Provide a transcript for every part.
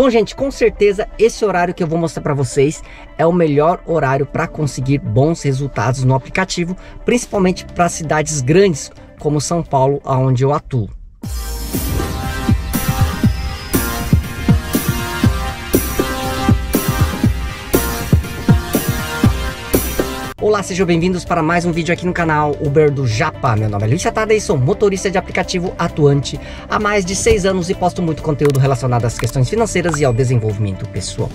Bom, gente, com certeza esse horário que eu vou mostrar para vocês é o melhor horário para conseguir bons resultados no aplicativo, principalmente para cidades grandes como São Paulo, aonde eu atuo. Olá, sejam bem-vindos para mais um vídeo aqui no canal Uber do Japa. Meu nome é Luiz Tadei, e sou motorista de aplicativo atuante há mais de seis anos e posto muito conteúdo relacionado às questões financeiras e ao desenvolvimento pessoal.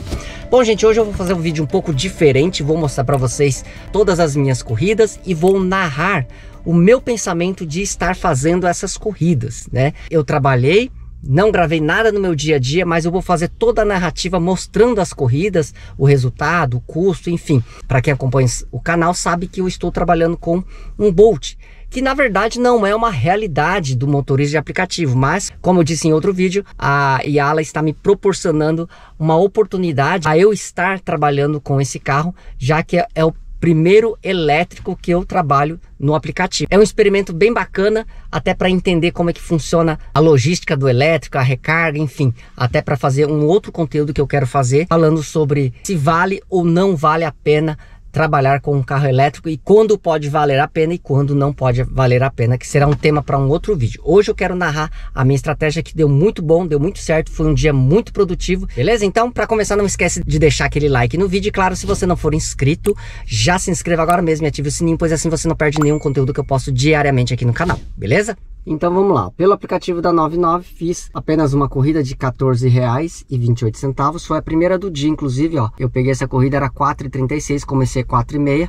Bom, gente, hoje eu vou fazer um vídeo um pouco diferente, vou mostrar para vocês todas as minhas corridas e vou narrar o meu pensamento de estar fazendo essas corridas, né? Eu trabalhei não gravei nada no meu dia a dia, mas eu vou fazer toda a narrativa mostrando as corridas, o resultado, o custo, enfim. Para quem acompanha o canal sabe que eu estou trabalhando com um Bolt, que na verdade não é uma realidade do motorista de aplicativo, mas como eu disse em outro vídeo, a Yala está me proporcionando uma oportunidade a eu estar trabalhando com esse carro, já que é o primeiro elétrico que eu trabalho no aplicativo. É um experimento bem bacana, até para entender como é que funciona a logística do elétrico, a recarga, enfim, até para fazer um outro conteúdo que eu quero fazer falando sobre se vale ou não vale a pena trabalhar com um carro elétrico e quando pode valer a pena e quando não pode valer a pena, que será um tema para um outro vídeo. Hoje eu quero narrar a minha estratégia que deu muito bom, deu muito certo, foi um dia muito produtivo, beleza? Então, para começar, não esquece de deixar aquele like no vídeo e, claro, se você não for inscrito, já se inscreva agora mesmo e ative o sininho, pois assim você não perde nenhum conteúdo que eu posto diariamente aqui no canal, beleza? Então vamos lá, pelo aplicativo da 99 fiz apenas uma corrida de R$14,28, foi a primeira do dia inclusive, ó. Eu peguei essa corrida, era 4,36, comecei 4,6,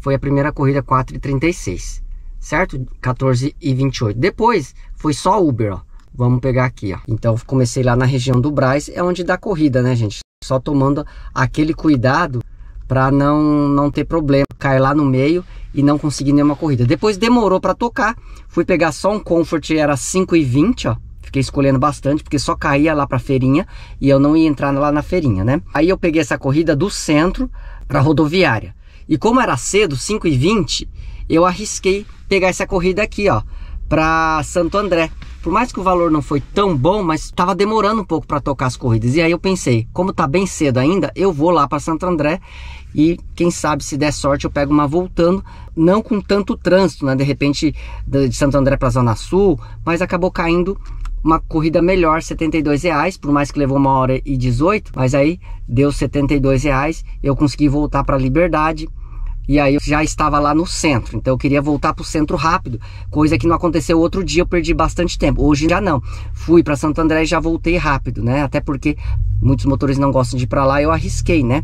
foi a primeira corrida 4,36, certo? 14,28. Depois foi só Uber, ó. Vamos pegar aqui, ó. Então comecei lá na região do Braz, é onde dá corrida, né, gente? Só tomando aquele cuidado para não não ter problema, cair lá no meio e não conseguir nenhuma corrida. Depois demorou para tocar, fui pegar só um Comfort, era 20, ó. Fiquei escolhendo bastante, porque só caía lá pra feirinha e eu não ia entrar lá na feirinha, né? Aí eu peguei essa corrida do centro pra rodoviária. E como era cedo, 5 e 20 eu arrisquei pegar essa corrida aqui, ó, pra Santo André. Por mais que o valor não foi tão bom, mas estava demorando um pouco para tocar as corridas. E aí eu pensei, como tá bem cedo ainda, eu vou lá para Santo André e quem sabe se der sorte eu pego uma voltando, não com tanto trânsito, né? De repente de Santo André para Zona Sul, mas acabou caindo uma corrida melhor, 72 reais, por mais que levou uma hora e 18, mas aí deu 72 reais, eu consegui voltar para Liberdade e aí eu já estava lá no centro, então eu queria voltar para o centro rápido, coisa que não aconteceu outro dia, eu perdi bastante tempo. Hoje já não. Fui para Santo André e já voltei rápido, né? Até porque muitos motores não gostam de ir para lá, eu arrisquei, né?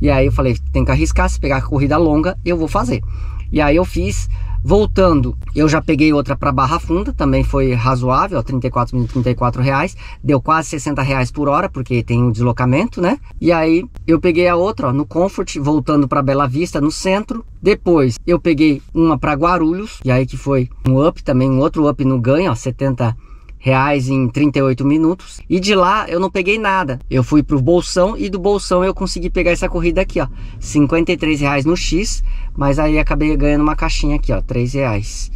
E aí eu falei, tem que arriscar, se pegar corrida longa, eu vou fazer. E aí eu fiz Voltando, eu já peguei outra para Barra Funda, também foi razoável, R$ 34, reais, deu quase 60 reais por hora, porque tem um deslocamento, né? E aí eu peguei a outra ó, no Comfort, voltando para Bela Vista, no centro. Depois eu peguei uma para Guarulhos, e aí que foi um up também, um outro up no ganho, ó, 70 reais em 38 minutos. E de lá eu não peguei nada. Eu fui pro Bolsão e do Bolsão eu consegui pegar essa corrida aqui, ó. 53 reais no X, mas aí acabei ganhando uma caixinha aqui, ó, três reais.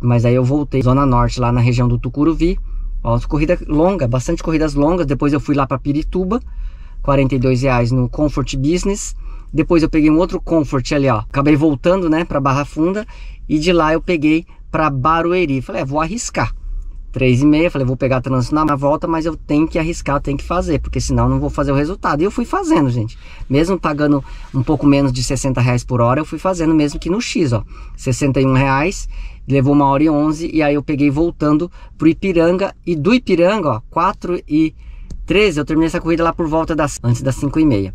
Mas aí eu voltei Zona Norte, lá na região do Tucuruvi. Ó, corrida longa, bastante corridas longas. Depois eu fui lá para Pirituba, 42 reais no Comfort Business. Depois eu peguei um outro Comfort ali, ó. Acabei voltando, né, para Barra Funda. E de lá eu peguei para Barueri. Falei, é, vou arriscar três e meia, falei, vou pegar trânsito na volta, mas eu tenho que arriscar, tenho que fazer, porque senão não vou fazer o resultado. E eu fui fazendo, gente. Mesmo pagando um pouco menos de 60 reais por hora, eu fui fazendo mesmo que no X, ó. 61 reais, levou uma hora e 11, e aí eu peguei voltando pro Ipiranga, e do Ipiranga, ó, 4 e 13, eu terminei essa corrida lá por volta das, antes das 5 e meia.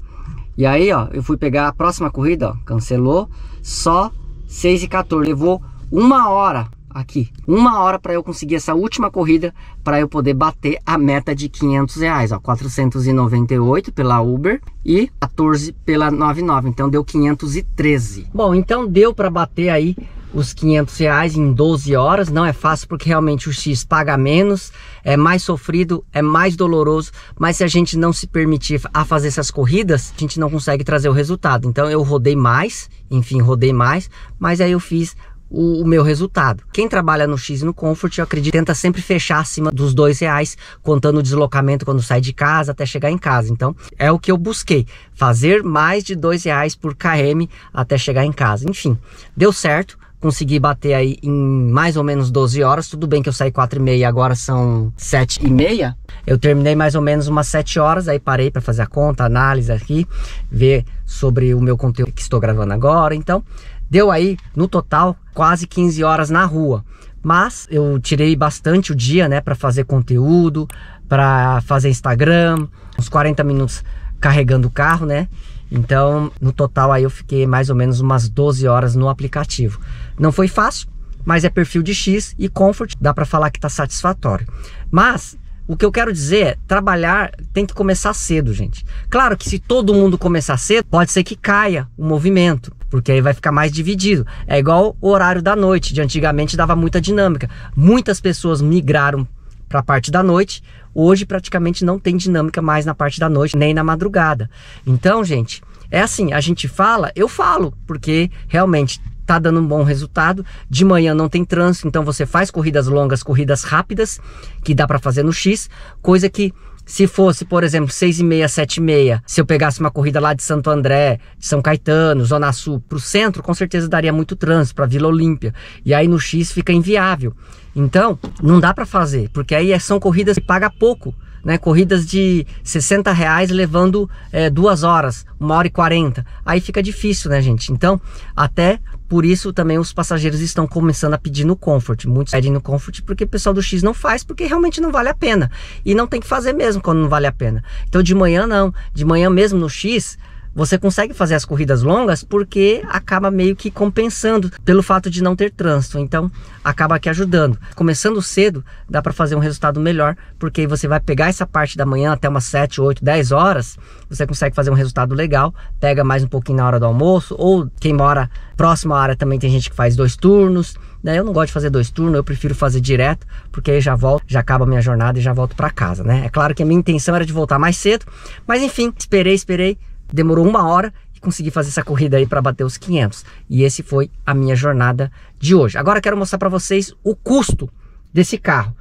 E aí, ó, eu fui pegar a próxima corrida, ó, cancelou, só 6 e 14, levou uma hora aqui. Uma hora para eu conseguir essa última corrida para eu poder bater a meta de 500 reais, ó, 498 pela Uber e 14 pela 99, então deu 513. Bom, então deu para bater aí os 500 reais em 12 horas não é fácil porque realmente o X paga menos é mais sofrido é mais doloroso mas se a gente não se permitir a fazer essas corridas a gente não consegue trazer o resultado então eu rodei mais enfim rodei mais mas aí eu fiz o, o, meu resultado. Quem trabalha no X e no Comfort, eu acredito, tenta sempre fechar acima dos dois reais, contando o deslocamento quando sai de casa até chegar em casa. Então, é o que eu busquei, fazer mais de dois reais por KM até chegar em casa. Enfim, deu certo consegui bater aí em mais ou menos 12 horas. Tudo bem que eu saí 4 e meia, agora são 7 e meia. Eu terminei mais ou menos umas 7 horas, aí parei para fazer a conta, análise aqui, ver sobre o meu conteúdo que estou gravando agora. Então, Deu aí, no total, quase 15 horas na rua. Mas eu tirei bastante o dia, né, para fazer conteúdo, para fazer Instagram, uns 40 minutos carregando o carro, né? Então, no total aí eu fiquei mais ou menos umas 12 horas no aplicativo. Não foi fácil, mas é perfil de X e comfort, dá para falar que tá satisfatório. Mas o que eu quero dizer é, trabalhar tem que começar cedo, gente. Claro que se todo mundo começar cedo, pode ser que caia o movimento, porque aí vai ficar mais dividido. É igual o horário da noite, de antigamente dava muita dinâmica. Muitas pessoas migraram para a parte da noite. Hoje praticamente não tem dinâmica mais na parte da noite, nem na madrugada. Então, gente, é assim, a gente fala, eu falo, porque realmente tá dando um bom resultado. De manhã não tem trânsito, então você faz corridas longas, corridas rápidas, que dá para fazer no X, coisa que se fosse, por exemplo, 6 e meia, 7 e meia, se eu pegasse uma corrida lá de Santo André, de São Caetano, Zona Sul, para o centro, com certeza daria muito trânsito para Vila Olímpia. E aí no X fica inviável. Então, não dá para fazer, porque aí é, são corridas que paga pouco né? Corridas de 60 reais levando é, duas horas, uma hora e 40. Aí fica difícil, né, gente? Então, até por isso também os passageiros estão começando a pedir no Comfort. Muitos pedem no Comfort porque o pessoal do X não faz, porque realmente não vale a pena. E não tem que fazer mesmo quando não vale a pena. Então, de manhã não. De manhã mesmo no X, você consegue fazer as corridas longas porque acaba meio que compensando pelo fato de não ter trânsito. Então, acaba aqui ajudando. Começando cedo, dá para fazer um resultado melhor, porque você vai pegar essa parte da manhã até umas 7, 8, 10 horas, você consegue fazer um resultado legal, pega mais um pouquinho na hora do almoço, ou quem mora próxima à área também tem gente que faz dois turnos. Né? Eu não gosto de fazer dois turnos, eu prefiro fazer direto, porque aí já volto, já acaba a minha jornada e já volto para casa, né? É claro que a minha intenção era de voltar mais cedo, mas enfim, esperei, esperei, demorou uma hora e consegui fazer essa corrida aí para bater os 500. E esse foi a minha jornada de hoje. Agora quero mostrar para vocês o custo desse carro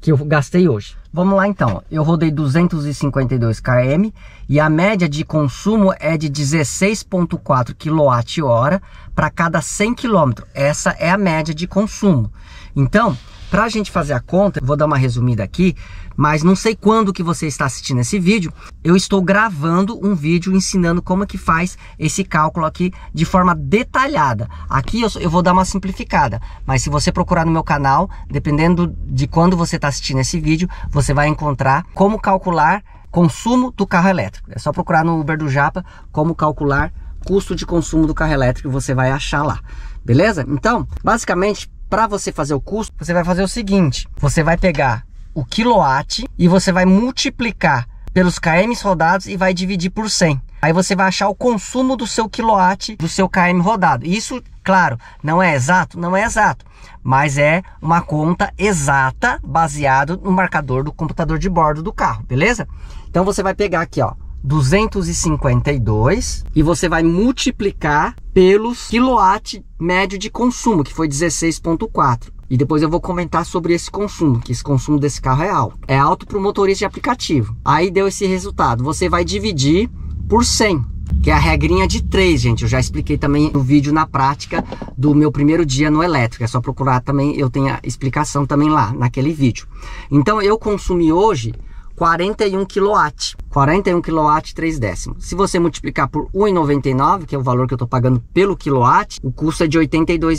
que eu gastei hoje. Vamos lá então, eu rodei 252 km e a média de consumo é de 16.4 kWh para cada 100 km. Essa é a média de consumo. Então, para a gente fazer a conta, vou dar uma resumida aqui, mas não sei quando que você está assistindo esse vídeo, eu estou gravando um vídeo ensinando como é que faz esse cálculo aqui de forma detalhada. Aqui eu, eu vou dar uma simplificada, mas se você procurar no meu canal, dependendo de quando você está assistindo esse vídeo, você vai encontrar como calcular consumo do carro elétrico. É só procurar no Uber do Japa como calcular custo de consumo do carro elétrico, você vai achar lá. Beleza? Então, basicamente, para você fazer o custo, você vai fazer o seguinte: você vai pegar o quilowatt e você vai multiplicar pelos km rodados e vai dividir por 100. Aí você vai achar o consumo do seu quilowatt do seu km rodado. Isso, claro, não é exato, não é exato, mas é uma conta exata baseado no marcador do computador de bordo do carro, beleza? Então você vai pegar aqui, ó, 252 e você vai multiplicar pelos quilowatt médio de consumo, que foi 16.4. E depois eu vou comentar sobre esse consumo, que esse consumo desse carro é alto. É alto para o motorista de aplicativo. Aí deu esse resultado. Você vai dividir por 100, que é a regrinha de 3, gente. Eu já expliquei também no vídeo na prática do meu primeiro dia no elétrico. É só procurar também, eu tenho a explicação também lá naquele vídeo. Então eu consumi hoje 41 kW. 41 kW 3 décimos. Se você multiplicar por 1,99, que é o valor que eu estou pagando pelo quilowatt, o custo é de R$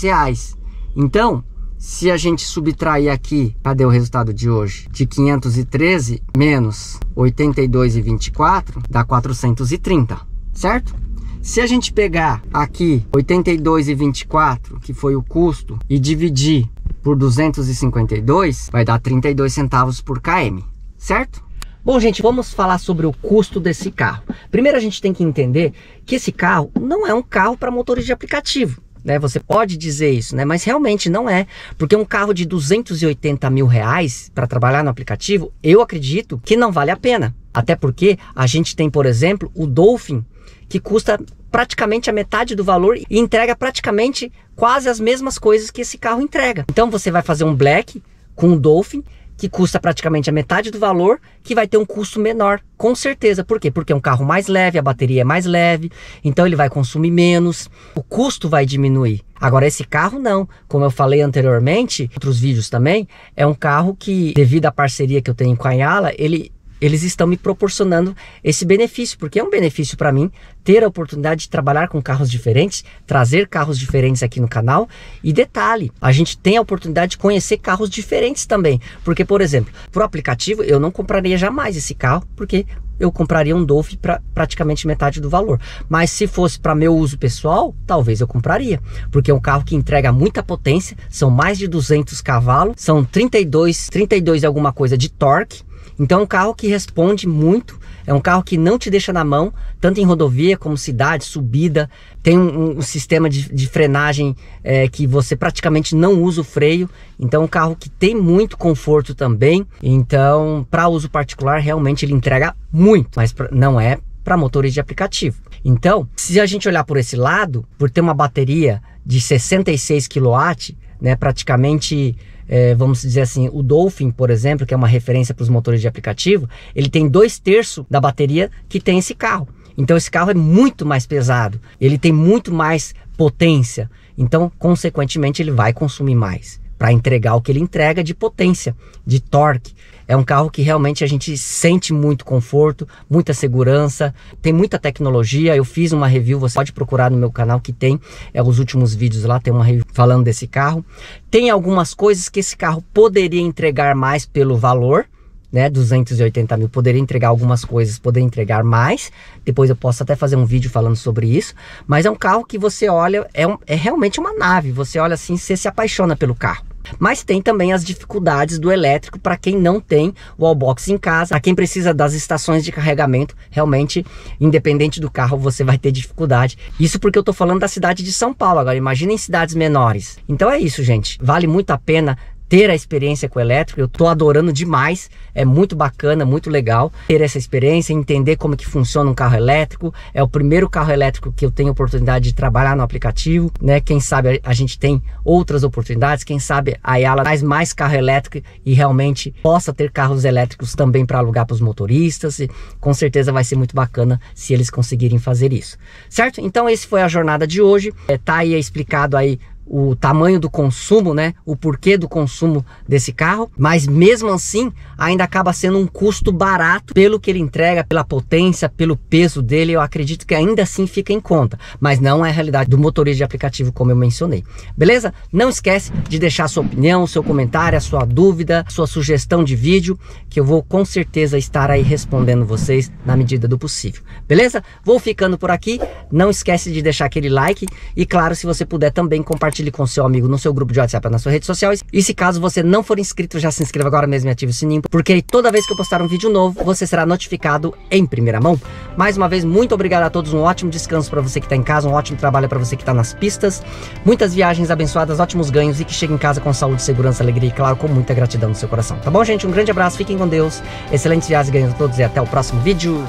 reais. Então, se a gente subtrair aqui, cadê o resultado de hoje? De 513 menos 82,24 dá 430, certo? Se a gente pegar aqui 82,24, que foi o custo, e dividir por 252, vai dar 32 centavos por km, certo? Bom, gente, vamos falar sobre o custo desse carro. Primeiro a gente tem que entender que esse carro não é um carro para motores de aplicativo. Né, você pode dizer isso, né? Mas realmente não é, porque um carro de 280 mil reais para trabalhar no aplicativo, eu acredito que não vale a pena. Até porque a gente tem, por exemplo, o Dolphin, que custa praticamente a metade do valor e entrega praticamente quase as mesmas coisas que esse carro entrega. Então você vai fazer um Black com o Dolphin que custa praticamente a metade do valor, que vai ter um custo menor, com certeza. Por quê? Porque é um carro mais leve, a bateria é mais leve, então ele vai consumir menos, o custo vai diminuir. Agora, esse carro não, como eu falei anteriormente, outros vídeos também, é um carro que, devido à parceria que eu tenho com a Yala, ele eles estão me proporcionando esse benefício, porque é um benefício para mim ter a oportunidade de trabalhar com carros diferentes, trazer carros diferentes aqui no canal. E detalhe, a gente tem a oportunidade de conhecer carros diferentes também, porque por exemplo, o aplicativo eu não compraria jamais esse carro, porque eu compraria um Dolphin para praticamente metade do valor. Mas se fosse para meu uso pessoal, talvez eu compraria, porque é um carro que entrega muita potência, são mais de 200 cavalos, são 32, 32 alguma coisa de torque então é um carro que responde muito, é um carro que não te deixa na mão, tanto em rodovia como cidade, subida. Tem um, um sistema de, de frenagem é, que você praticamente não usa o freio. Então é um carro que tem muito conforto também. Então, para uso particular, realmente ele entrega muito, mas pra, não é para motores de aplicativo. Então, se a gente olhar por esse lado, por ter uma bateria de 66 kW, né, praticamente é, vamos dizer assim, o Dolphin, por exemplo, que é uma referência para os motores de aplicativo, ele tem dois terços da bateria que tem esse carro. Então esse carro é muito mais pesado, ele tem muito mais potência, então consequentemente ele vai consumir mais para entregar o que ele entrega de potência, de torque. É um carro que realmente a gente sente muito conforto, muita segurança, tem muita tecnologia. Eu fiz uma review, você pode procurar no meu canal que tem é, os últimos vídeos lá, tem uma review falando desse carro. Tem algumas coisas que esse carro poderia entregar mais pelo valor, né, 280 mil, poderia entregar algumas coisas, poderia entregar mais. Depois eu posso até fazer um vídeo falando sobre isso. Mas é um carro que você olha, é, um, é realmente uma nave. Você olha assim, você se apaixona pelo carro. Mas tem também as dificuldades do elétrico para quem não tem wallbox em casa, a quem precisa das estações de carregamento, realmente, independente do carro, você vai ter dificuldade. Isso porque eu estou falando da cidade de São Paulo agora, imagina em cidades menores. Então é isso, gente. Vale muito a pena ter a experiência com o elétrico. Eu tô adorando demais, é muito bacana, muito legal ter essa experiência, entender como que funciona um carro elétrico. É o primeiro carro elétrico que eu tenho oportunidade de trabalhar no aplicativo, né? Quem sabe a gente tem outras oportunidades, quem sabe a Yala traz mais carro elétrico e realmente possa ter carros elétricos também para alugar para os motoristas. E com certeza vai ser muito bacana se eles conseguirem fazer isso. Certo? Então esse foi a jornada de hoje. É, tá aí explicado aí o tamanho do consumo, né? O porquê do consumo desse carro, mas mesmo assim ainda acaba sendo um custo barato pelo que ele entrega, pela potência, pelo peso dele. Eu acredito que ainda assim fica em conta, mas não é a realidade do motorista de aplicativo como eu mencionei. Beleza? Não esquece de deixar sua opinião, seu comentário, a sua dúvida, sua sugestão de vídeo, que eu vou com certeza estar aí respondendo vocês na medida do possível. Beleza? Vou ficando por aqui. Não esquece de deixar aquele like e claro, se você puder também compartilhar compartilhe com seu amigo no seu grupo de WhatsApp, nas suas redes sociais. E se caso você não for inscrito, já se inscreva agora mesmo e ative o sininho, porque toda vez que eu postar um vídeo novo, você será notificado em primeira mão. Mais uma vez, muito obrigado a todos, um ótimo descanso para você que está em casa, um ótimo trabalho para você que está nas pistas. Muitas viagens abençoadas, ótimos ganhos e que chegue em casa com saúde, segurança, alegria e, claro, com muita gratidão no seu coração. Tá bom, gente? Um grande abraço, fiquem com Deus, excelentes viagens ganhos a todos e até o próximo vídeo.